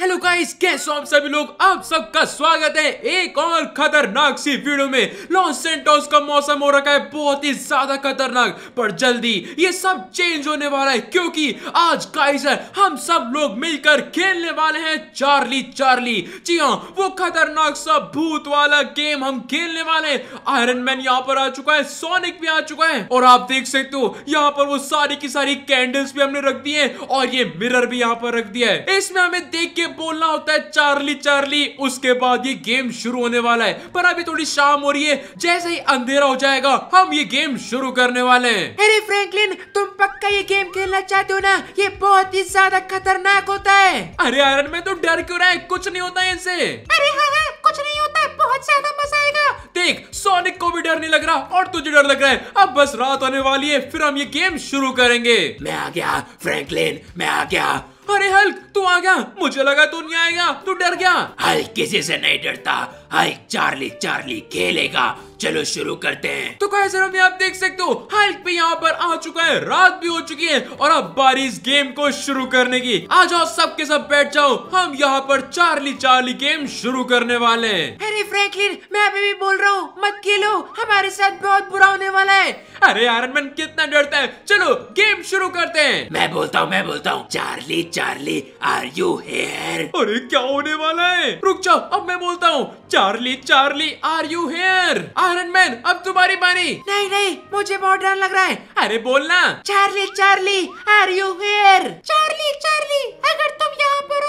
hello guys कैसे हो आप सभी लोग आप सबका स्वागत है एक और खतरनाक सी वीडियो में लॉस सेंटोस का मौसम हो रखा है बहुत ही ज्यादा खतरनाक पर जल्दी ये सब चेंज होने वाला है क्योंकि आज काइजर हम सब लोग मिलकर खेलने वाले हैं चार्ली चार्ली जी हाँ वो खतरनाक सा भूत वाला गेम हम खेलने वाले हैं आयरन मैन यहाँ पर आ चुका है सोनिक भी आ चुका है और आप देख सकते हो यहाँ पर वो सारी की सारी कैंडल्स भी हमने रख दी है और ये मिरर भी यहाँ पर रख दिया है इसमें हमें देख के बोलना होता है चार्ली चार्ली उसके बाद ये गेम शुरू होने वाला है पर अभी थोड़ी शाम हो रही है जैसे ही अंधेरा हो जाएगा हम ये गेम शुरू करने वाले हैं अरे फ्रैंकलिन तुम पक्का ये गेम खेलना चाहते हो ना ये बहुत ही ज्यादा खतरनाक होता है अरे आयरन में तो डर क्यों रहा है कुछ नहीं होता है इनसे अरे हाँ हाँ कुछ नहीं होता है बहुत ज्यादा मजा आएगा देख सोनिक को भी डर नहीं लग रहा और तुझे डर लग रहा है अब बस रात होने वाली है फिर हम ये गेम शुरू करेंगे मैं आ गया फ्रैंकलिन मैं आ गया अरे हल्क तू आ गया मुझे लगा तू नहीं आएगा तू डर गया हल्क किसी से नहीं डरता हाइक चार्ली चार्ली खेलेगा चलो शुरू करते हैं तो कैसर हमें आप देख सकते हो हाइक भी यहाँ पर आ चुका है रात भी हो चुकी है और अब बारी इस गेम को शुरू करने की आ जाओ सबके सब बैठ जाओ हम यहाँ पर चार्ली चार्ली गेम शुरू करने वाले हैं अरे फ्रैंकलिन मैं अभी भी बोल रहा हूँ मत खेलो हमारे साथ बहुत बुरा होने वाला है अरे आयरन मन कितना डरता है चलो गेम शुरू करते हैं मैं बोलता हूँ मैं बोलता हूँ Charlie Charlie are you here अरे क्या होने वाला है रुक जाओ अब मैं बोलता हूँ Charlie Charlie are you here Iron Man अब तुम्हारी बारी नहीं नहीं मुझे बहुत डर लग रहा है अरे बोलना Charlie Charlie are you here Charlie Charlie अगर तुम यहाँ पर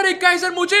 अरे कैसर मुझे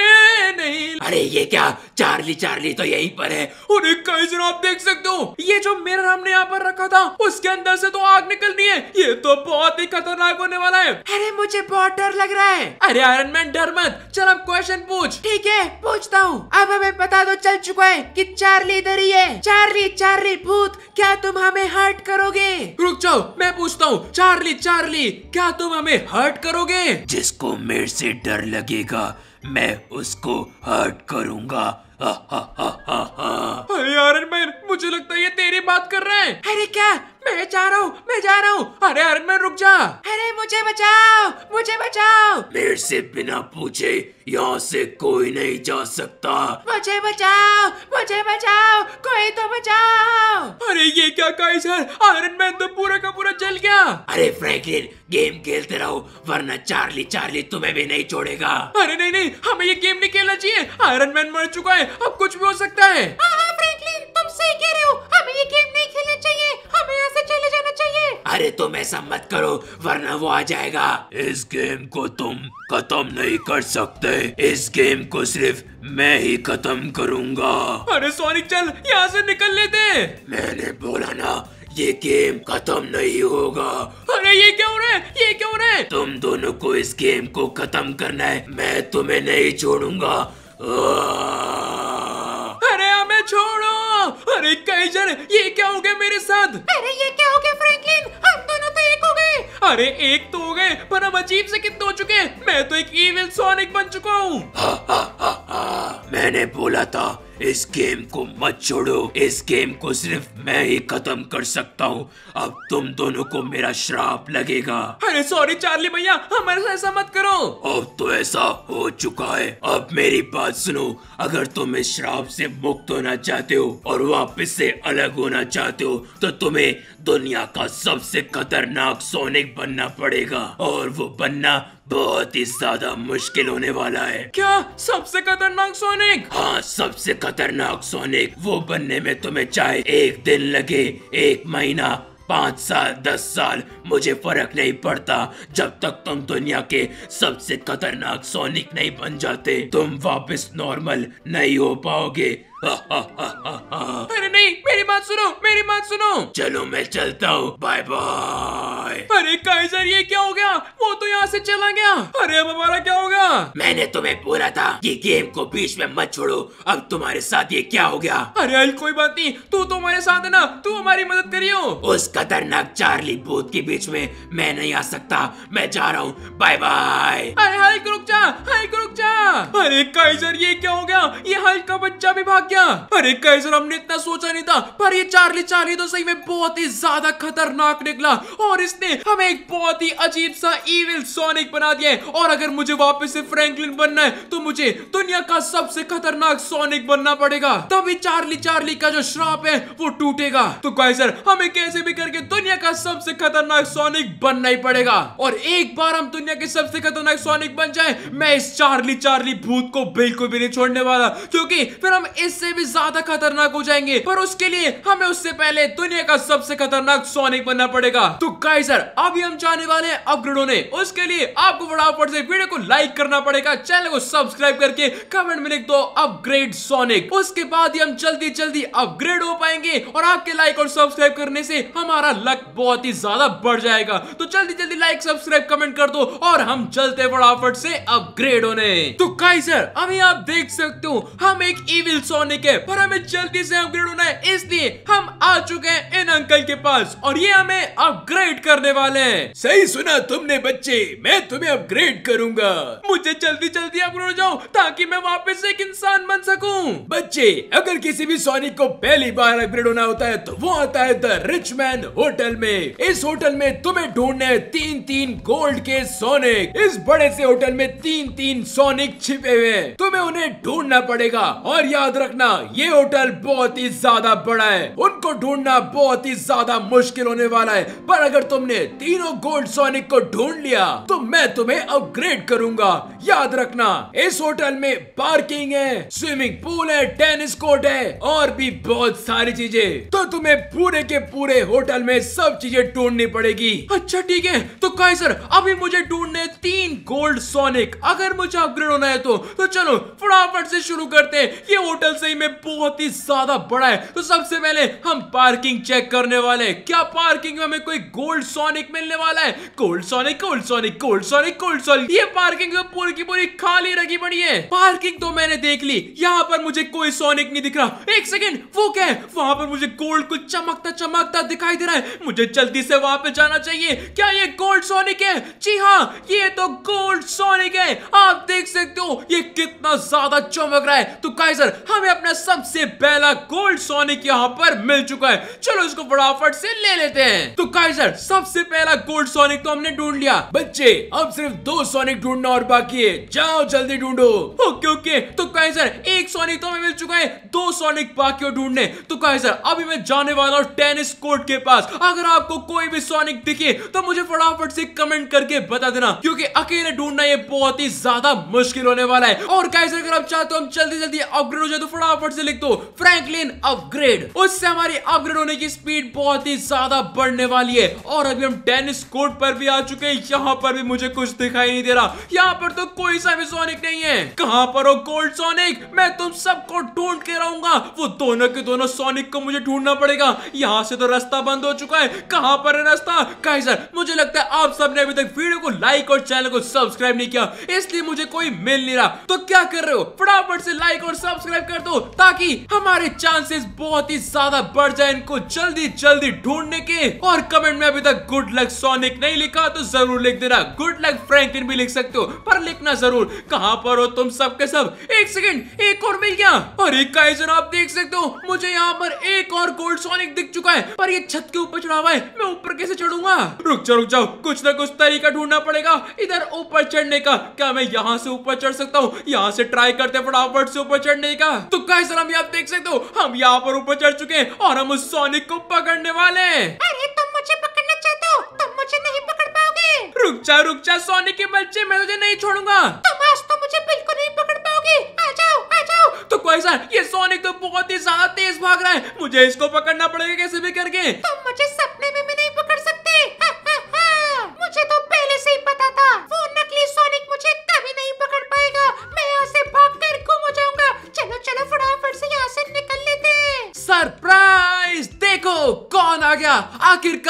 नहीं अरे ये क्या चार्ली चार्ली तो यहीं पर है अरे कैसर आप देख सकते हो ये जो मिरर हमने यहाँ पर रखा था उसके अंदर से तो आग निकलनी है ये तो बहुत ही खतरनाक होने वाला है अरे मुझे बहुत डर लग रहा है अरे आयरन मैन डर मत चल अब क्वेश्चन पूछ ठीक है पूछता हूँ अब हमें पता तो चल चुका है की चार्ली इधर ही है चार्ली चार्ली भूत क्या तुम हमें हर्ट करोगे रुक जाओ मैं पूछता हूँ चार्ली चार्ली क्या तुम हमें हर्ट करोगे जिसको मेरे से डर लगेगा मैं उसको हर्ट करूंगा हा, हा, हा, अरे आयरन मुझे लगता है ये तेरी बात कर रहे हैं अरे क्या मैं जा रहा हूँ मैं जा रहा हूँ अरे अरे मैं रुक जा अरे मुझे बचाओ मुझे बचाओ मेरे से बिना पूछे यहाँ से कोई नहीं जा सकता मुझे बचाओ मुझे बचाओ कोई तो बचाओ अरे ये क्या कहा सर आयरन मैन तो पूरा का पूरा जल गया अरे फ्रैंकलिन गेम खेलते रहो वरना चार्ली चार्ली तुम्हें भी नहीं छोड़ेगा अरे नहीं नहीं हमें ये गेम नहीं खेलना चाहिए आयरन मैन मर चुका है अब कुछ भी हो सकता है फ्रैंकलिन हाँ, हाँ, लेकिन तुम सही कह रहे हो हमें ये गेम नहीं खेलना चाहिए हमें यहाँ से चले जाना चाहिए अरे तुम ऐसा मत करो वरना वो आ जाएगा इस गेम को तुम खत्म नहीं कर सकते इस गेम को सिर्फ मैं ही खत्म करूँगा अरे सोनिक चल यहाँ से निकल लेते मैंने बोला ना ये गेम खत्म नहीं होगा अरे ये क्या हो रहा है ये क्या हो रहा है तुम दोनों को इस गेम को खत्म करना है मैं तुम्हें नहीं छोड़ूंगा अरे काइजर ये क्या हो गया मेरे साथ अरे ये क्या हो गया फ्रैंकलिन हम दोनों तो एक हो गए अरे एक तो हो गए पर हम अजीब से कितने हो चुके मैं तो एक इविल सोनिक बन चुका हूँ हाँ, हाँ, हाँ, मैंने बोला था इस गेम को मत छोड़ो इस गेम को सिर्फ मैं ही खत्म कर सकता हूँ अब तुम दोनों को मेरा श्राप लगेगा अरे सॉरी चार्ली भैया हमारे साथ ऐसा मत करो अब तो ऐसा हो चुका है अब मेरी बात सुनो अगर तुम इस श्राप से मुक्त होना चाहते हो और वापस से अलग होना चाहते हो तो तुम्हें दुनिया का सबसे खतरनाक सोनिक बनना पड़ेगा और वो बनना बहुत ही ज्यादा मुश्किल होने वाला है क्या सबसे खतरनाक सोनिक हाँ सबसे खतरनाक सोनिक वो बनने में तुम्हें चाहे एक दिन लगे एक महीना पाँच साल दस साल मुझे फर्क नहीं पड़ता जब तक तुम दुनिया के सबसे खतरनाक सोनिक नहीं बन जाते तुम वापस नॉर्मल नहीं हो पाओगे अरे नहीं मेरी बात सुनो मेरी बात सुनो चलो मैं चलता हूँ बाय बाय अरे काइजर ये क्या हो गया वो तो यहाँ से चला गया अरे अब हमारा क्या होगा मैंने तुम्हें बोला था कि गेम को बीच में मत छोड़ो अब तुम्हारे साथ ये क्या हो गया अरे अल कोई बात नहीं तू तो हमारे साथ है ना तू हमारी मदद करियो उस खतरनाक चार्ली भूत के बीच में मैं नहीं आ सकता मैं जा रहा हूँ बाय बाय अरे हल्क रुक जा हल्क रुक जा अरे काइजर ये क्या हो गया ये हल्का बच्चा भी भाग क्या अरे कैसर हमने इतना सोचा नहीं था पर ये चार्ली चार्ली तो सही में बहुत ही ज्यादा खतरनाक निकला और इसने हमें एक बहुत ही अजीब सा इविल सोनिक बना दिया और अगर मुझे वापस से फ्रैंकलिन बनना है तो मुझे दुनिया का सबसे खतरनाक सोनिक बनना पड़ेगा तभी चार्ली चार्ली का जो श्राप है वो टूटेगा तो कैसर हमें कैसे भी करके दुनिया का सबसे खतरनाक सोनिक बनना ही पड़ेगा और एक बार हम दुनिया के सबसे खतरनाक सोनिक बन जाए मैं इस चार्ली चार्ली भूत को बिल्कुल भी नहीं छोड़ने वाला क्योंकि फिर हम इस इससे भी ज्यादा खतरनाक हो जाएंगे पर उसके लिए हमें उससे पहले दुनिया का सबसे खतरनाक सोनिक बनना पड़ेगा तो गाइस सर अभी हम जाने वाले हैं अपग्रेड होने उसके लिए आपको फटाफट से वीडियो को लाइक करना पड़ेगा चैनल को सब्सक्राइब करके कमेंट में लिख दो अपग्रेड सोनिक उसके बाद ही हम जल्दी जल्दी अपग्रेड हो पाएंगे और आपके लाइक और सब्सक्राइब करने से हमारा लक बहुत ही ज्यादा बढ़ जाएगा तो जल्दी जल्दी लाइक सब्सक्राइब कमेंट कर दो और हम चलते फटाफट से अपग्रेड होने तो गाइस सर अभी आप देख सकते हो हम एक इविल सोनिक होने के पर हमें जल्दी से अपग्रेड होना है इसलिए हम आ चुके हैं इन अंकल के पास और ये हमें अपग्रेड करने वाले हैं सही सुना तुमने बच्चे मैं तुम्हें अपग्रेड करूंगा मुझे जल्दी जल्दी अपग्रेड हो जाओ ताकि मैं वापस एक इंसान बन सकूँ बच्चे अगर किसी भी सोनिक को पहली बार अपग्रेड होना होता है तो वो आता है द रिच मैन होटल में इस होटल में तुम्हें ढूंढने तीन तीन गोल्ड के सोनिक इस बड़े से होटल में तीन तीन सोनिक छिपे हुए तुम्हें उन्हें ढूंढना पड़ेगा और याद रखना रखना ये होटल बहुत ही ज्यादा बड़ा है उनको ढूंढना बहुत ही ज्यादा मुश्किल होने वाला है पर अगर तुमने तीनों गोल्ड सोनिक को ढूंढ लिया तो मैं तुम्हें अपग्रेड करूंगा याद रखना इस होटल में पार्किंग है स्विमिंग पूल है टेनिस कोर्ट है और भी बहुत सारी चीजें तो तुम्हें पूरे के पूरे होटल में सब चीजें ढूंढनी पड़ेगी अच्छा ठीक है तो कहे सर अभी मुझे ढूंढने तीन गोल्ड सोनिक अगर मुझे अपग्रेड होना है तो, तो चलो फटाफट से शुरू करते हैं ये होटल से सही में बहुत ही ज्यादा बड़ा है तो सबसे पहले हम पार्किंग चेक करने वाले हैं क्या पार्किंग में हमें कोई गोल्ड सोनिक मिलने वाला है gold Sonic gold Sonic gold Sonic gold Sonic ये पार्किंग तो पूरी की पूरी खाली रखी पड़ी है पार्किंग तो मैंने देख ली यहाँ पर मुझे कोई सोनिक नहीं दिख रहा एक सेकेंड वो क्या है वहां पर मुझे गोल्ड कुछ चमकता चमकता दिखाई दे रहा है मुझे जल्दी से वहां पे जाना चाहिए क्या ये गोल्ड सोनिक है जी हाँ ये तो गोल्ड सोनिक है आप देख सकते हो ये कितना ज्यादा चमक रहा है तो काइजर हमें अपना सबसे पहला गोल्ड सोनिक यहाँ पर मिल चुका है चलो इसको फटाफट से ले लेते हैं तो काइजर सबसे पहला गोल्ड सोनिक तो हमने ढूंढ लिया बच्चे अब सिर्फ दो सोनिक ढूंढना और बाकी है जाओ जल्दी ढूंढो ओके ओके तो काइजर एक सोनिक तो हमें मिल चुका है दो सोनिक बाकी और ढूंढने तो काइजर अभी मैं जाने वाला हूँ टेनिस कोर्ट के पास अगर आपको कोई भी सोनिक दिखे तो मुझे फटाफट से कमेंट करके बता देना क्योंकि अकेले ढूंढना ये बहुत ही ज्यादा मुश्किल होने वाला है और काइजर अगर आप चाहते हो हम जल्दी जल्दी अपग्रेड हो जाए तो फटाफट से लिख दो फ्रैंकलिन अपग्रेड उससे हमारी अपग्रेड होने की स्पीड बहुत ही ज्यादा बढ़ने वाली है और अभी हम टेनिस कोर्ट पर भी आ चुके हैं यहाँ पर भी मुझे कुछ दिखाई नहीं दे रहा यहाँ पर तो कोई सा भी सोनिक नहीं है कहाँ पर हो गोल्ड सोनिक मैं तुम सबको ढूंढ के रहूंगा वो दोनों के दोनों सोनिक को मुझे ढूंढना पड़ेगा यहाँ से तो रास्ता बंद हो चुका है कहाँ पर है रास्ता कहीं सर मुझे लगता है आप सबने अभी तक वीडियो को लाइक और चैनल को सब्सक्राइब नहीं किया इसलिए मुझे कोई मिल नहीं रहा तो क्या कर रहे हो फटाफट से लाइक और सब्सक्राइब कर दो दो ताकि हमारे चांसेस बहुत ही ज्यादा बढ़ जाए इनको जल्दी जल्दी ढूंढने के और कमेंट में अभी तक गुड लक सोनिक नहीं लिखा तो जरूर लिख देना गुड लक फ्रेंकिन भी लिख सकते हो पर लिखना जरूर कहाँ पर हो तुम सबके सब एक सेकेंड एक और मिल गया और एक का आप देख सकते हो मुझे यहाँ पर एक और गोल्ड सोनिक दिख चुका है पर ये छत के ऊपर चढ़ा हुआ है मैं ऊपर कैसे चढ़ूंगा रुक जाओ रुक जाओ कुछ ना कुछ तरीका ढूंढना पड़ेगा इधर ऊपर चढ़ने का क्या मैं यहाँ से ऊपर चढ़ सकता हूँ यहाँ से ट्राई करते फटाफट से ऊपर चढ़ने का तो गाइस हम यहाँ देख सकते हो हम यहाँ पर ऊपर चढ़ चुके हैं और हम उस सोनिक को पकड़ने वाले हैं अरे तुम मुझे पकड़ना चाहते हो तुम मुझे नहीं पकड़ पाओगे रुक जा रुक जा सोनिक के बच्चे मैं तुझे नहीं छोड़ूंगा तुम आज तो मुझे बिल्कुल नहीं पकड़ पाओगे आ जाओ आ जाओ तो कोई सर ये सोनिक तो बहुत ही ज्यादा तेज भाग रहा है मुझे इसको पकड़ना पड़ेगा कैसे भी करके तुम मुझे सपने में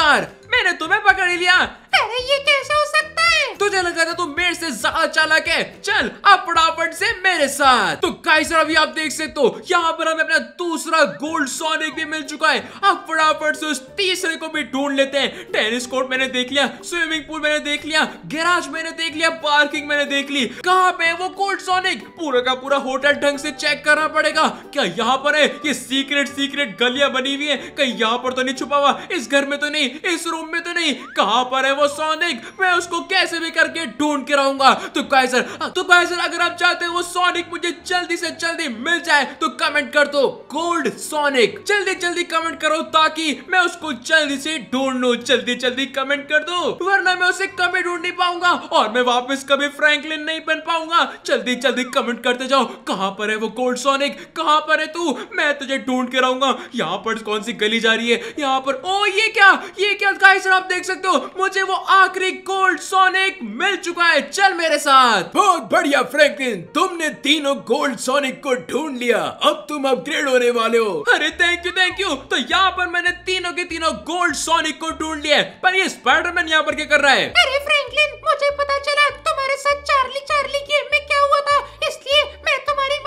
चमत्कार मैंने तुम्हें पकड़ लिया अरे ये कैसे हो सकता है तुझे लगा था तुम मेरे से ज्यादा चालाक है चल अब फटाफट से मेरे साथ तो कैसे अभी आप देख सकते हो यहाँ पर हमें अपना दूसरा गोल्ड सोनिक भी मिल चुका है अब फटाफट से उस तीसरे को भी ढूंढ लेते हैं टेनिस कोर्ट मैंने देख लिया स्विमिंग पूल मैंने देख लिया गैराज मैंने देख लिया पार्किंग मैंने देख ली कहाँ पे है वो गोल्ड सोनिक पूरा का पूरा होटल ढंग से चेक करना पड़ेगा क्या यहाँ पर है ये सीक्रेट सीक्रेट गलियां बनी हुई है कहीं यहाँ पर तो नहीं छुपा हुआ इस घर में तो नहीं इस रूम में तो नहीं कहाँ पर है वो सोनिक मैं उसको कैसे भी करके ढूंढ के रहूंगा तो गाइजर तो गाइजर अगर आप चाहते हो वो सोनिक मुझे जल्दी से जल्दी मिल जाए तो कमेंट कर दो बोल्ड सोनिक जल्दी जल्दी कमेंट करो ताकि मैं उसको जल्दी से ढूंढ लू जल्दी जल्दी कमेंट कर दो वरना मैं उसे कभी ढूंढ नहीं पाऊंगा और मैं वापस कभी फ्रैंकलिन नहीं बन पाऊंगा जल्दी जल्दी कमेंट करते जाओ कहाँ पर है वो गोल्ड सोनिक कहाँ पर है तू मैं तुझे ढूंढ के रहूंगा यहाँ पर कौन सी गली जा रही है यहाँ पर ओ ये क्या ये क्या गाइस आप देख सकते हो मुझे वो आखिरी गोल्ड सोनिक मिल चुका है चल मेरे साथ बहुत बढ़िया फ्रैंकलिन तुमने तीनों गोल्ड सोनिक को ढूंढ लिया अब तुम अपग्रेड होने वाले हो अरे थैंक यू थैंक यू तो यहाँ पर मैंने तीनों के तीनों गोल्ड सोनिक को ढूंढ लिया पर ये स्पाइडरमैन यहाँ पर क्या कर रहा है अरे फ्रैंकलिन मुझे पता चला तुम्हारे साथ चार्ली चार्ली गेम में क्या हुआ था इसलिए मैं तुम्हारी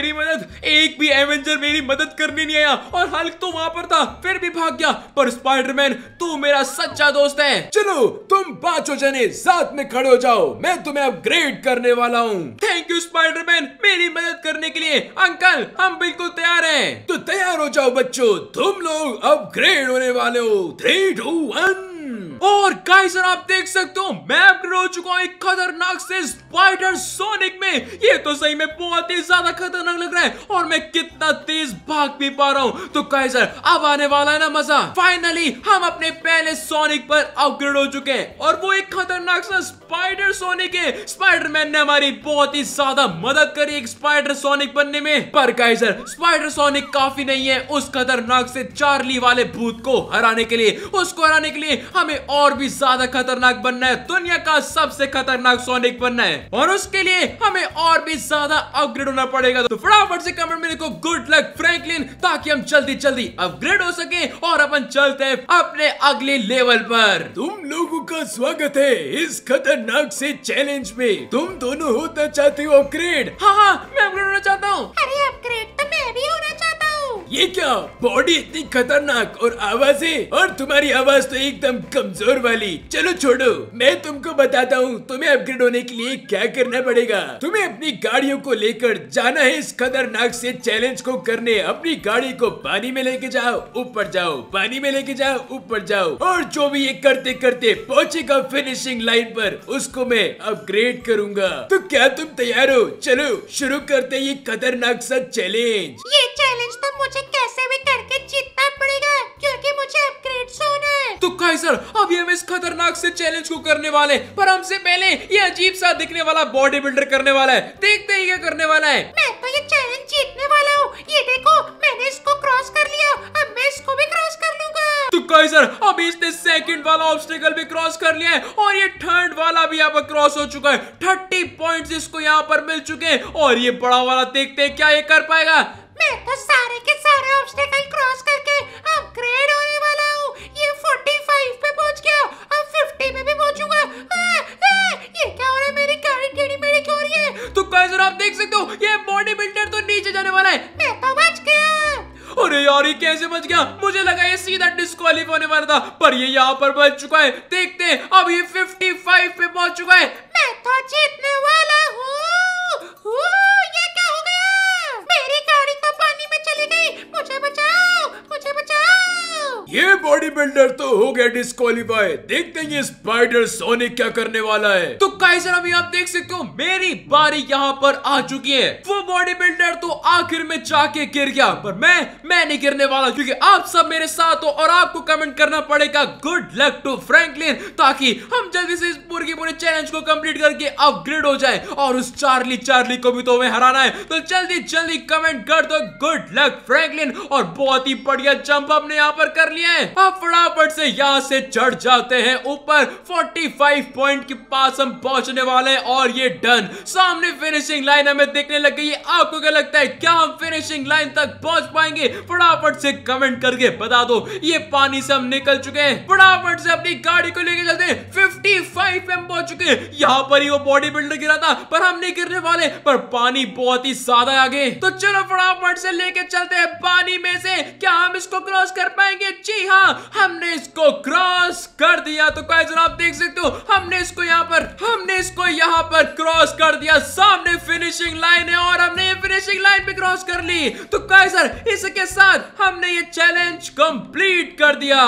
मेरी मदद एक भी एवेंजर मेरी मदद करने नहीं आया और हल्क तो वहां पर था फिर भी भाग गया पर स्पाइडरमैन तू मेरा सच्चा दोस्त है चलो तुम पांचों जने साथ में खड़े हो जाओ मैं तुम्हें अपग्रेड करने वाला हूँ थैंक यू स्पाइडरमैन मेरी मदद करने के लिए अंकल हम बिल्कुल तैयार हैं तो तैयार हो जाओ बच्चों तुम लोग अपग्रेड होने वाले हो थ्री टू वन और गाइस और आप देख सकते हो मैं अपडेट हो चुका हूँ एक खतरनाक से स्पाइडर सोनिक में ये तो सही में बहुत ही ज्यादा खतरनाक लग रहा है और मैं कितना तेज भाग भी पा रहा हूँ तो गाइसर अब आने वाला है ना मजा फाइनली हम अपने पहले सोनिक पर अपग्रेड हो चुके हैं और वो एक खतरनाक सा स्पाइडर सोनिक है स्पाइडरमैन ने हमारी बहुत ही ज्यादा मदद करी एक स्पाइडर सोनिक बनने में पर गाइसर स्पाइडर सोनिक काफी नहीं है उस खतरनाक से चार्ली वाले भूत को हराने के लिए उसको हराने के लिए हमें और भी ज्यादा खतरनाक बनना है दुनिया का सबसे खतरनाक सोनिक बनना है और उसके लिए हमें और भी ज्यादा अपग्रेड होना पड़ेगा तो फटाफट से कमेंट में गुड लक फ्रैंकलिन ताकि हम जल्दी जल्दी अपग्रेड हो सके और अपन चलते हैं अपने अगले लेवल पर तुम लोगों का स्वागत है इस खतरनाक से चैलेंज में तुम दोनों होता चाहते हो अपग्रेड हाँ हाँ मैं अपग्रेड होना चाहता हूँ अरे अपग्रेड तो मैं भी होना चाहता हूँ ये क्या बॉडी इतनी खतरनाक और आवाजें और तुम्हारी आवाज तो एकदम कमजोर वाली चलो छोड़ो मैं तुमको बताता हूँ तुम्हें अपग्रेड होने के लिए क्या करना पड़ेगा तुम्हें अपनी गाड़ियों को लेकर जाना है इस खतरनाक से चैलेंज को करने अपनी गाड़ी को पानी में लेके जाओ ऊपर जाओ पानी में लेके जाओ ऊपर जाओ और जो भी ये करते करते पहुँचेगा फिनिशिंग लाइन पर उसको मैं अपग्रेड करूंगा तो क्या तुम तैयार हो चलो शुरू करते ये खतरनाक सा चैलेंज ये चैलेंज तो मुझे मुझे कैसे भी करके जीतना पड़ेगा क्योंकि मुझे अपग्रेड होना है तो काइसर अभी हम इस खतरनाक से चैलेंज को करने वाले हैं पर हमसे पहले ये अजीब सा दिखने वाला बॉडी बिल्डर करने वाला है देखते ही क्या करने वाला है मैं तो ये चैलेंज जीतने वाला हूँ ये देखो मैंने इसको क्रॉस कर लिया अब मैं इसको भी क्रॉस कर लूंगा तो काइसर अभी इसने सेकंड वाला ऑब्स्टिकल भी क्रॉस कर लिया है और ये थर्ड वाला भी यहाँ पर क्रॉस हो चुका है थर्टी पॉइंट इसको यहाँ पर मिल चुके हैं और ये बड़ा वाला देखते हैं क्या ये कर पाएगा मैं तो सारे के सारे ऑब्स्टेकल क्रॉस करके होने वाला हूँ ये 45 पे गया अब 50 भी ये क्या हो रहा है मेरी गाड़ी टेढ़ी क्यों रही है तो कैसे आप देख सकते हो ये बॉडी बिल्डर तो नीचे जाने वाला है मैं तो बच गया अरे यार ये कैसे बच गया मुझे लगा ये सीधा डिस्कालीफ होने वाला था पर ये यहाँ पर बच चुका है देखते हैं अब ये 55 पे पहुंच चुका है मैं तो जीतने वाला हूँ 不叫不叫，不叫不叫。ये बॉडी बिल्डर तो हो गया डिस्कालीफाई देखते हैं ये स्पाइडर सोनिक क्या करने वाला है तो काइजर अभी आप देख सकते हो मेरी बारी यहाँ पर आ चुकी है वो बॉडी बिल्डर तो आखिर में जाके गिर गया पर मैं मैं नहीं गिरने वाला क्योंकि आप सब मेरे साथ हो और आपको कमेंट करना पड़ेगा गुड लक टू फ्रेंकलिन ताकि हम जल्दी से इस पूरी पूरे चैलेंज को कम्प्लीट करके अपग्रेड हो जाए और उस चार्ली चार्ली को भी तो हमें हराना है तो जल्दी जल्दी कमेंट कर दो गुड लक फ्रेंकलिन और बहुत ही बढ़िया जंप अपने यहाँ पर कर लिए लिया है अब फटाफट से यहाँ से चढ़ जाते हैं ऊपर 45 पॉइंट के पास हम पहुंचने वाले हैं और ये डन सामने फिनिशिंग लाइन हमें देखने लग गई आपको क्या लगता है क्या हम फिनिशिंग लाइन तक पहुंच पाएंगे फटाफट से कमेंट करके बता दो ये पानी से हम निकल चुके हैं फटाफट से अपनी गाड़ी को लेके चलते फिफ्टी फाइव में पहुंच चुके हैं यहाँ पर ही वो बॉडी बिल्डर गिरा था पर हम नहीं गिरने वाले पर पानी बहुत ही ज्यादा आगे तो चलो फटाफट से लेके चलते हैं पानी में से क्या हम इसको क्रॉस कर पाएंगे जी हाँ हमने इसको क्रॉस कर दिया तो गाइस आप देख सकते हो हमने इसको यहाँ पर हमने इसको यहाँ पर क्रॉस कर दिया सामने फिनिशिंग लाइन है और हमने ये फिनिशिंग लाइन भी क्रॉस कर ली तो गाइस इसके साथ हमने ये चैलेंज कंप्लीट कर दिया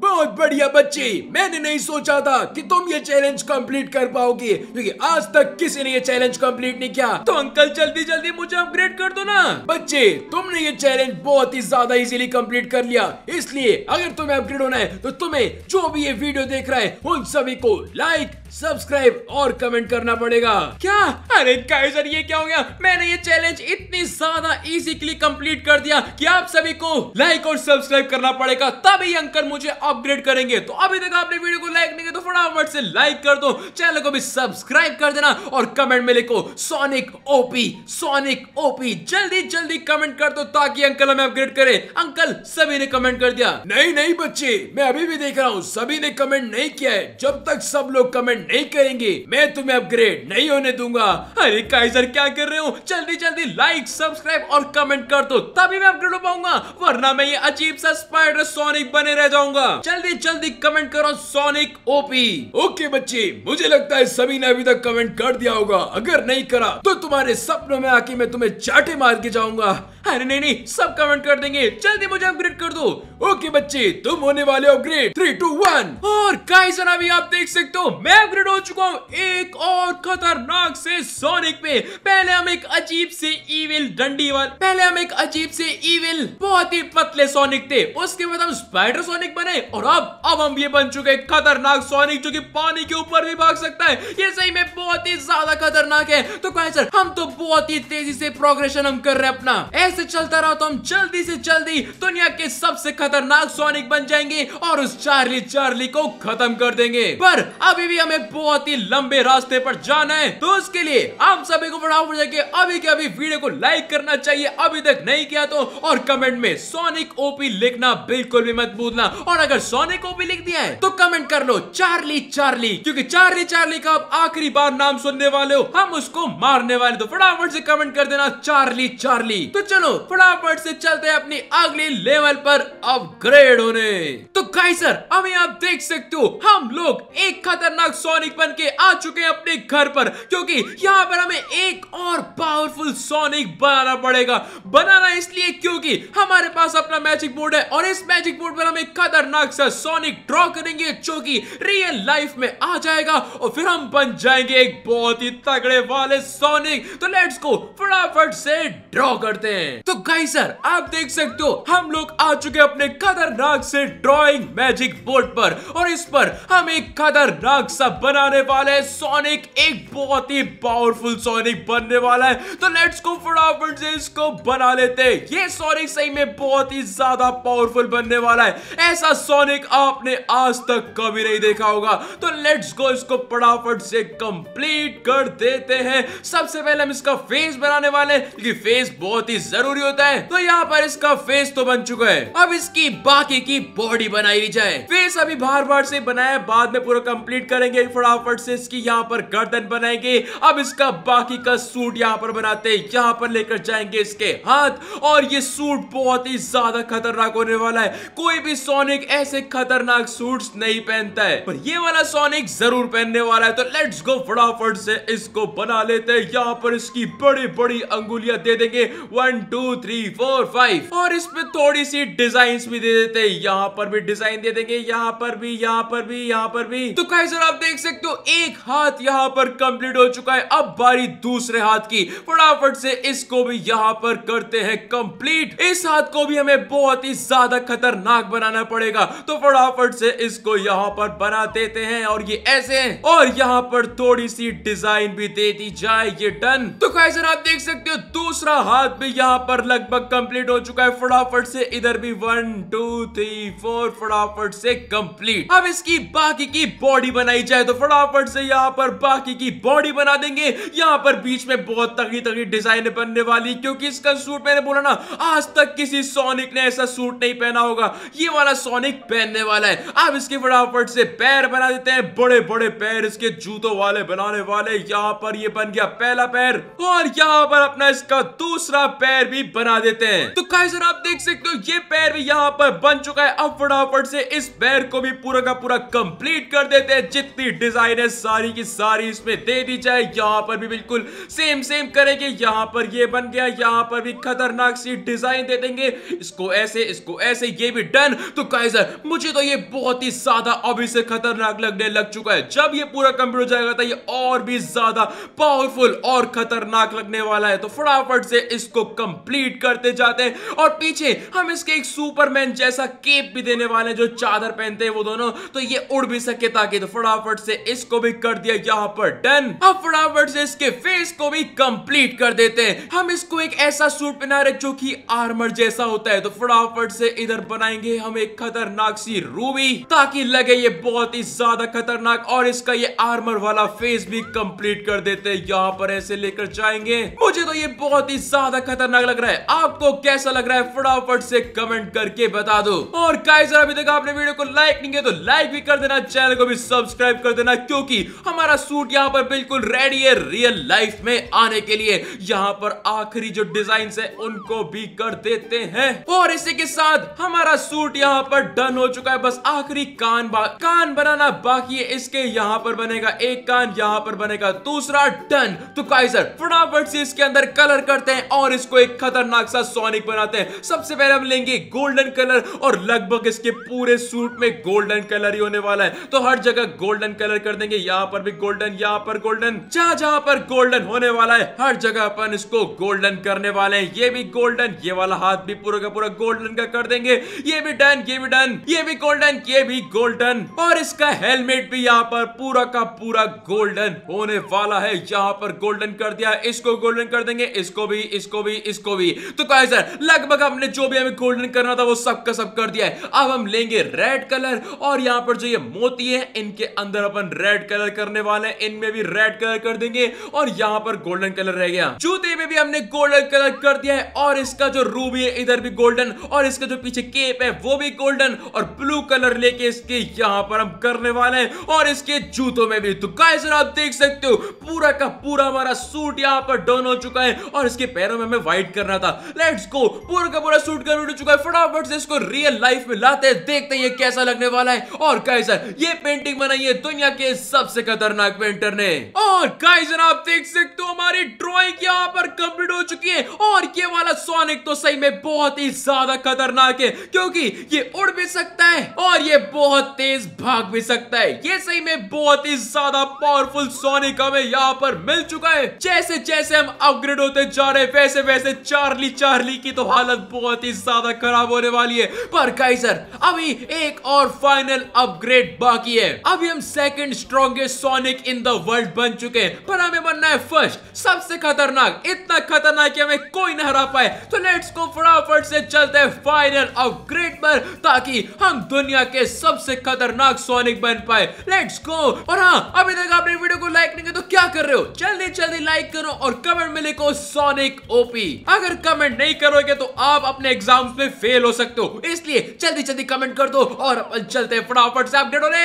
बहुत बढ़िया बच्चे मैंने नहीं सोचा था कि तुम ये चैलेंज कंप्लीट कर पाओगे क्योंकि आज तक किसी ने ये चैलेंज कंप्लीट नहीं किया तो अंकल जल्दी जल्दी मुझे अपग्रेड कर दो ना बच्चे तुमने ये चैलेंज बहुत ही ज्यादा इजीली कंप्लीट कर लिया इसलिए अगर तुम्हें अपग्रेड होना है तो तुम्हें जो भी ये वीडियो देख रहा है उन सभी को लाइक सब्सक्राइब और कमेंट करना पड़ेगा क्या अरे कैसर ये क्या हो गया मैंने ये चैलेंज इतनी ज्यादा इजीली कंप्लीट कर दिया कि आप सभी को लाइक और सब्सक्राइब करना पड़ेगा तभी अंकल मुझे अपग्रेड करेंगे तो अभी तक आपने वीडियो को लाइक नहीं किया तो फटाफट से लाइक कर दो चैनल को भी सब्सक्राइब कर देना और कमेंट में लिखो सोनिक ओपी सोनिक ओपी जल्दी जल्दी कमेंट कर दो ताकि अंकल हमें अपग्रेड करे अंकल सभी ने कमेंट कर दिया नहीं नहीं बच्चे मैं अभी भी देख रहा हूँ सभी ने कमेंट नहीं किया है जब तक सब लोग कमेंट अपग्रेड नहीं करेंगे मैं तुम्हें अपग्रेड नहीं होने दूंगा अरे काइजर क्या कर रहे हो जल्दी जल्दी लाइक सब्सक्राइब और कमेंट कर दो तभी मैं अपग्रेड हो पाऊंगा वरना मैं ये अजीब सा स्पाइडर सोनिक बने रह जाऊंगा जल्दी जल्दी कमेंट करो सोनिक ओपी ओके बच्चे मुझे लगता है सभी ने अभी तक कमेंट कर दिया होगा अगर नहीं करा तो तुम्हारे सपनों में आके मैं तुम्हें चाटे मार के जाऊंगा अरे नहीं नहीं सब कमेंट कर देंगे जल्दी मुझे अपग्रेड कर दो ओके बच्चे तुम होने वाले अपग्रेड थ्री टू वन और कई गाइस अभी आप देख सकते हो मैं अपग्रेड हो चुका हूँ एक और खतरनाक से सोनिक में पहले हम एक अजीब से इविल डंडी वाल पहले हम एक अजीब से इविल बहुत ही पतले सोनिक थे उसके बाद हम स्पाइडर सोनिक बने और अब अब हम ये बन चुके हैं खतरनाक सोनिक जो की पानी के ऊपर भी भाग सकता है ये सही में बहुत ही ज्यादा खतरनाक है तो सर हम तो बहुत ही तेजी से प्रोग्रेशन हम कर रहे हैं अपना ऐसे ऐसे चलता रहा तो हम जल्दी से जल्दी दुनिया के सबसे खतरनाक सोनिक बन जाएंगे और उस चार्ली चार्ली को खत्म कर देंगे पर अभी भी हमें बहुत ही लंबे रास्ते पर जाना है तो उसके लिए आप सभी को फटाफट जाके अभी के अभी वीडियो को लाइक करना चाहिए अभी तक नहीं किया तो और कमेंट में सोनिक ओपी लिखना बिल्कुल भी मत भूलना और अगर सोनिक ओपी लिख दिया है तो कमेंट कर लो चार्ली चार्ली क्योंकि चार्ली चार्ली का आप आखिरी बार नाम सुनने वाले हो हम उसको मारने वाले तो फटाफट से कमेंट कर देना चार्ली चार्ली तो चलो चलो फटाफट से चलते हैं अपनी अगली लेवल पर अपग्रेड होने तो गाई सर अभी आप देख सकते हो हम लोग एक खतरनाक सोनिक बन के आ चुके हैं अपने घर पर क्योंकि यहाँ पर हमें एक और पावरफुल सोनिक बनाना पड़ेगा बनाना इसलिए क्योंकि हमारे पास अपना मैजिक बोर्ड है और इस मैजिक बोर्ड पर हम एक खतरनाक सा सोनिक ड्रॉ करेंगे जो की रियल लाइफ में आ जाएगा और फिर हम बन जाएंगे एक बहुत ही तगड़े वाले सोनिक तो लेट्स को फटाफट से ड्रॉ करते हैं में तो गाई सर आप देख सकते हो हम लोग आ चुके अपने खतरनाक से ड्राइंग मैजिक बोर्ड पर और इस पर हम एक खतरनाक सा बनाने वाले हैं सोनिक एक बहुत ही पावरफुल सोनिक बनने वाला है तो लेट्स को फटाफट से इसको बना लेते हैं ये सोनिक सही में बहुत ही ज्यादा पावरफुल बनने वाला है ऐसा सोनिक आपने आज तक कभी नहीं देखा होगा तो लेट्स गो इसको फटाफट से कंप्लीट कर देते हैं सबसे पहले हम इसका फेस बनाने वाले हैं क्योंकि फेस बहुत ही जरूरी होता है तो यहाँ पर इसका फेस तो बन चुका है अब इसकी बाकी की बॉडी बनाई जाए फेस अभी बार बार से बनाया बाद में पूरा कंप्लीट करेंगे फटाफट से इसकी यहाँ पर गर्दन बनाएंगे अब इसका बाकी का सूट यहाँ पर बनाते हैं यहाँ पर लेकर जाएंगे इसके हाथ और ये सूट बहुत ही ज्यादा खतरनाक होने वाला है कोई भी सोनिक ऐसे खतरनाक सूट नहीं पहनता है पर ये वाला सोनिक जरूर पहनने वाला है तो लेट्स गो फटाफट से इसको बना लेते हैं यहाँ पर इसकी बड़ी बड़ी अंगुलिया दे देंगे one two three four five और इसमें थोड़ी सी डिजाइन भी दे देते हैं यहाँ पर भी डिजाइन दे देंगे यहाँ पर भी यहाँ पर भी यहाँ पर भी तो कहीं सर आप देख सकते हो एक हाथ यहाँ पर कंप्लीट हो चुका है अब बारी दूसरे हाथ की फटाफट से इसको भी यहाँ पर करते हैं कंप्लीट इस हाथ को भी हमें बहुत ही ज्यादा खतरनाक बनाना पड़ेगा तो फटाफट से इसको यहाँ पर बना देते हैं और ये ऐसे है और यहाँ पर थोड़ी सी डिजाइन भी दे दी जाए ये डन तो कैसे आप देख सकते हो दूसरा हाथ भी यहाँ यहाँ पर लगभग कंप्लीट हो चुका है फटाफट से इधर भी वन टू थ्री फोर फटाफट से कंप्लीट अब इसकी बाकी की बॉडी बनाई जाए तो फटाफट से यहाँ पर बाकी की बॉडी बना देंगे यहाँ पर बीच में बहुत तगड़ी तगड़ी डिजाइन बनने वाली क्योंकि इसका सूट मैंने बोला ना आज तक किसी सोनिक ने ऐसा सूट नहीं पहना होगा ये वाला सोनिक पहनने वाला है अब इसके फटाफट से पैर बना देते हैं बड़े बड़े पैर इसके जूतों वाले बनाने वाले यहाँ पर ये बन गया पहला पैर और यहाँ पर अपना इसका दूसरा पैर भी बना देते हैं तो सर आप देख सकते हो ये पैर भी यहाँ पर बन चुका है अब फटाफट से इस पैर को भी पूरा का पूरा कंप्लीट कर देते हैं जितनी डिजाइन है सारी की सारी इसमें दे दी जाए यहाँ पर भी बिल्कुल सेम सेम करेंगे यहाँ पर ये बन गया यहाँ पर भी खतरनाक सी डिजाइन दे देंगे इसको ऐसे इसको ऐसे ये भी डन तो काइजर मुझे तो ये बहुत ही ज्यादा अभी से खतरनाक लगने लग चुका है जब ये पूरा कंप्लीट हो जाएगा तो ये और भी ज्यादा पावरफुल और खतरनाक लगने वाला है तो फटाफट से इसको कम कंप्लीट करते जाते हैं और पीछे हम इसके एक सुपरमैन जैसा केप भी देने वाले जो चादर पहनते हैं वो दोनों तो ये उड़ भी सके ताकि तो फटाफट से इसको भी कर दिया यहाँ पर डन अब फटाफट से इसके फेस को भी कंप्लीट कर देते हैं हम इसको एक ऐसा सूट पहना रहे जो की आर्मर जैसा होता है तो फटाफट से इधर बनाएंगे हम एक खतरनाक सी रूबी ताकि लगे ये बहुत ही ज्यादा खतरनाक और इसका ये आर्मर वाला फेस भी कंप्लीट कर देते हैं यहाँ पर ऐसे लेकर जाएंगे मुझे तो ये बहुत ही ज्यादा खतरनाक लग रहा है आपको कैसा लग रहा है फटाफट से कमेंट करके बता दो और काइजर अभी तक आपने वीडियो को लाइक नहीं किया तो लाइक भी कर देना चैनल को भी सब्सक्राइब कर देना क्योंकि हमारा सूट यहाँ पर बिल्कुल रेडी है रियल लाइफ में आने के लिए यहाँ पर आखिरी जो डिजाइन है उनको भी कर देते हैं और इसी के साथ हमारा सूट यहाँ पर डन हो चुका है बस आखिरी कान बा... कान बनाना बाकी है इसके यहाँ पर बनेगा एक कान यहाँ पर बनेगा दूसरा डन तो काइजर फटाफट से इसके अंदर कलर करते हैं और इसको एक खतरनाक सा सोनिक बनाते हैं सबसे पहले हम लेंगे गोल्डन कलर और लगभग इसके पूरे सूट में गोल्डन कलर ही होने वाला है तो हर जगह गोल्डन कलर कर देंगे यहाँ पर भी गोल्डन यहाँ पर गोल्डन जहां जहां पर गोल्डन होने वाला है हर जगह अपन इसको गोल्डन करने वाले हैं ये भी गोल्डन ये वाला हाथ भी पूरा का पूरा गोल्डन का कर देंगे ये भी डन ये भी डन ये भी गोल्डन ये भी गोल्डन और इसका हेलमेट भी यहाँ पर पूरा का पूरा गोल्डन होने वाला है यहाँ पर गोल्डन कर दिया इसको गोल्डन कर देंगे इसको भी इसको भी इस को भी तो कहा सर लगभग हमने जो भी हमें गोल्डन करना था वो सब का सब कर दिया है अब हम लेंगे रेड कलर और यहाँ पर जो ये मोती है इनके अंदर अपन रेड कलर करने वाले इनमें भी रेड कलर कर देंगे और यहाँ पर गोल्डन कलर रह गया जूते में भी हमने गोल्डन कलर कर दिया है और इसका जो रूबी है इधर भी गोल्डन और इसका जो पीछे केप है वो भी गोल्डन और ब्लू कलर लेके इसके यहाँ पर हम करने वाले हैं और इसके जूतों में भी तो सर आप देख सकते हो पूरा का पूरा हमारा सूट यहाँ पर डन हो चुका है और इसके पैरों में हमें व्हाइट फाइट करना था लेट्स गो पूरा का पूरा सूट कर उड़ चुका है फटाफट से इसको रियल लाइफ में लाते हैं देखते हैं ये कैसा लगने वाला है और गाइजर ये पेंटिंग बनाई है दुनिया के सबसे खतरनाक पेंटर ने और गाइजर आप देख सकते हो हमारी ड्रॉइंग यहाँ पर कंप्लीट हो चुकी है और ये वाला सोनिक तो सही में बहुत ही ज्यादा खतरनाक है क्योंकि ये उड़ भी सकता है और ये बहुत तेज भाग भी सकता है ये सही में बहुत ही ज्यादा पावरफुल सोनिक हमें यहाँ पर मिल चुका है जैसे जैसे हम अपग्रेड होते जा रहे वैसे वैसे चार्ली चार्ली की तो हालत बहुत ही ज्यादा खराब होने वाली है पर काइजर अभी एक और फाइनल अपग्रेड बाकी है अभी हम second strongest Sonic in the world बन चुके हैं पर हमें बनना है फर्स्ट सबसे खतरनाक इतना खतरनाक कि हमें कोई ना हरा पाए तो लेट्स को फटाफट से चलते हैं फाइनल अपग्रेड पर ताकि हम दुनिया के सबसे खतरनाक सोनिक बन पाए लेट्स गो और हाँ अभी तक आपने वीडियो को लाइक नहीं किया तो क्या कर रहे हो जल्दी जल्दी लाइक करो और कमेंट में लिखो सोनिक ओपी अगर कमेंट नहीं करोगे तो आप अपने एग्जाम्स में फेल हो सकते हो इसलिए जल्दी जल्दी कमेंट कर दो और चलते फटाफट से अपडेट होने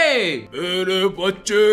मेरे बच्चे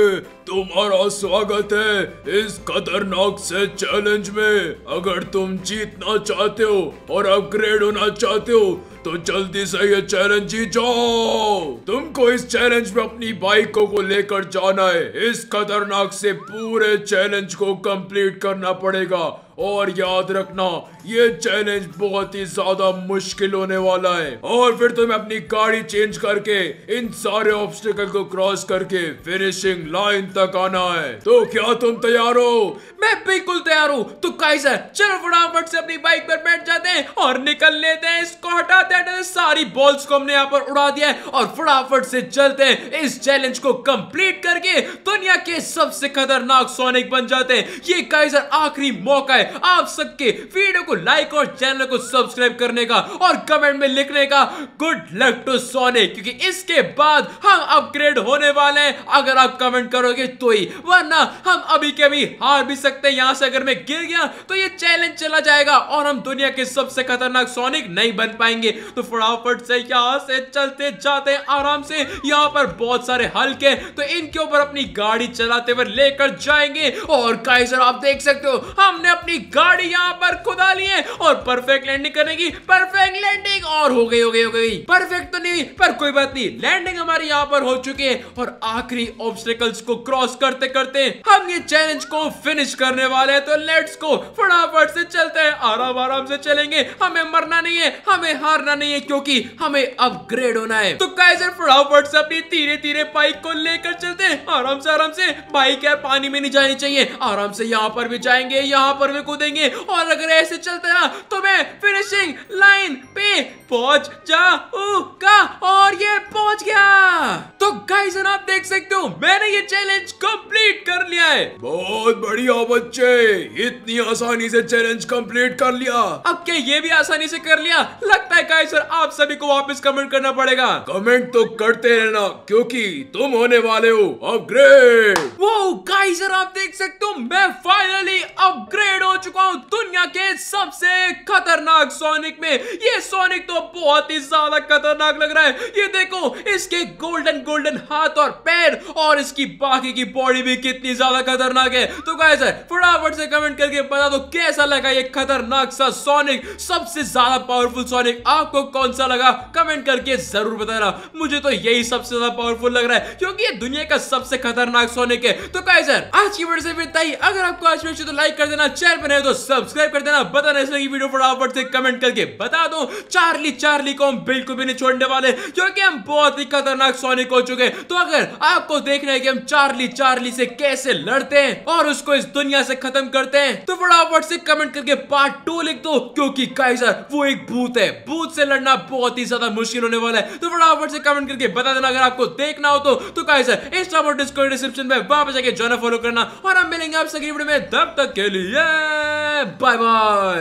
तुम्हारा स्वागत है इस खतरनाक से चैलेंज में अगर तुम जीतना चाहते हो और अपग्रेड होना चाहते हो तो जल्दी से ये चैलेंज जीत जाओ तुमको इस चैलेंज में अपनी बाइकों को लेकर जाना है इस खतरनाक से पूरे चैलेंज को कंप्लीट करना पड़ेगा और याद रखना ये चैलेंज बहुत ही ज्यादा मुश्किल होने वाला है और फिर तुम्हें तो अपनी गाड़ी चेंज करके इन सारे ऑब्स्टिकल को क्रॉस करके फिनिशिंग लाइन तक आना है तो क्या तुम तैयार हो मैं बिल्कुल तैयार हूँ तो काइजर चलो फटाफट से अपनी बाइक पर बैठ जाते हैं और निकल लेते हैं इसको हटाते हैं सारी बॉल्स को हमने यहाँ पर उड़ा दिया है और फटाफट से चलते हैं इस चैलेंज को कंप्लीट करके दुनिया के सबसे खतरनाक सोनिक बन जाते हैं ये काइजर आखिरी मौका है आप सबके वीडियो को लाइक और चैनल को सब्सक्राइब करने का और कमेंट में लिखने का गुड लक टू सोने क्योंकि इसके बाद हम अपग्रेड होने वाले हैं अगर आप कमेंट करोगे तो ही वरना हम अभी के अभी हार भी सकते हैं यहां से अगर मैं गिर गया तो ये चैलेंज चला जाएगा और हम दुनिया के सबसे खतरनाक सोनिक नहीं बन पाएंगे तो फटाफट से यहां से चलते जाते हैं आराम से यहां पर बहुत सारे हल्के तो इनके ऊपर अपनी गाड़ी चलाते हुए लेकर जाएंगे और काइजर आप देख सकते हो हमने अपनी गाड़ी यहां पर खुदा वाली है और परफेक्ट लैंडिंग करेगी परफेक्ट लैंडिंग और हो गई हो गई हो गई परफेक्ट तो नहीं हुई पर कोई बात नहीं लैंडिंग हमारे यहाँ पर हो चुकी है और आखिरी ऑब्स्टिकल्स को क्रॉस करते करते हम ये चैलेंज को फिनिश करने वाले हैं तो लेट्स को फटाफट से चलते हैं आराम आराम से चलेंगे हमें मरना नहीं है हमें हारना नहीं है क्योंकि हमें अपग्रेड होना है तो कैसे फटाफट से अपनी धीरे धीरे बाइक को लेकर चलते हैं आराम से आराम से बाइक है पानी में नहीं जानी चाहिए आराम से यहाँ पर भी जाएंगे यहाँ पर भी कूदेंगे और अगर ऐसे चलते ना मैं फिनिशिंग लाइन पे पहुंच जाऊंगा और ये पहुंच गया तो गाइस आप देख सकते हो मैंने ये चैलेंज कंप्लीट कर लिया है बहुत बढ़िया बच्चे इतनी आसानी से चैलेंज कंप्लीट कर लिया अब क्या ये भी आसानी से कर लिया लगता है गाइस आप सभी को वापस कमेंट करना पड़ेगा कमेंट तो करते रहना क्योंकि तुम होने वाले हो अपग्रेड वो गाइस आप देख सकते हो मैं फाइनली अपग्रेड हो चुका हूँ दुनिया के सब सबसे खतरनाक सोनिक में ये सोनिक तो बहुत ही ज्यादा खतरनाक लग रहा है ये देखो इसके गोल्डन गोल्डन हाथ और पैर और इसकी बाकी की बॉडी भी कितनी ज्यादा खतरनाक है तो गाय सर फटाफट से कमेंट करके बता दो कैसा लगा ये खतरनाक सा सोनिक सबसे ज्यादा पावरफुल सोनिक आपको कौन सा लगा कमेंट करके जरूर बताना मुझे तो यही सबसे ज्यादा पावरफुल लग रहा है क्योंकि ये दुनिया का सबसे खतरनाक सोनिक है तो गाय सर आज की वीडियो से फिर अगर आपको आज अच्छी तो लाइक कर देना चैनल पर नहीं तो सब्सक्राइब कर देना बता अगर ऐसे की वीडियो फटाफट से कमेंट करके बता दो चार्ली चार्ली को हम बिल्कुल भी नहीं छोड़ने वाले क्योंकि हम बहुत ही खतरनाक सोनिक हो चुके हैं तो अगर आपको देखना है कि हम चार्ली चार्ली से कैसे लड़ते हैं और उसको इस दुनिया से खत्म करते हैं तो फटाफट से कमेंट करके पार्ट टू लिख दो क्योंकि काइजर वो एक भूत है भूत से लड़ना बहुत ही ज्यादा मुश्किल होने वाला है तो फटाफट से कमेंट करके बता देना अगर आपको देखना हो तो तो काइजर इंस्टा और डिस्को डिस्क्रिप्शन में वापस पर जाके जॉइन फॉलो करना और हम मिलेंगे आप सगी वीडियो में तब तक के लिए बाय बाय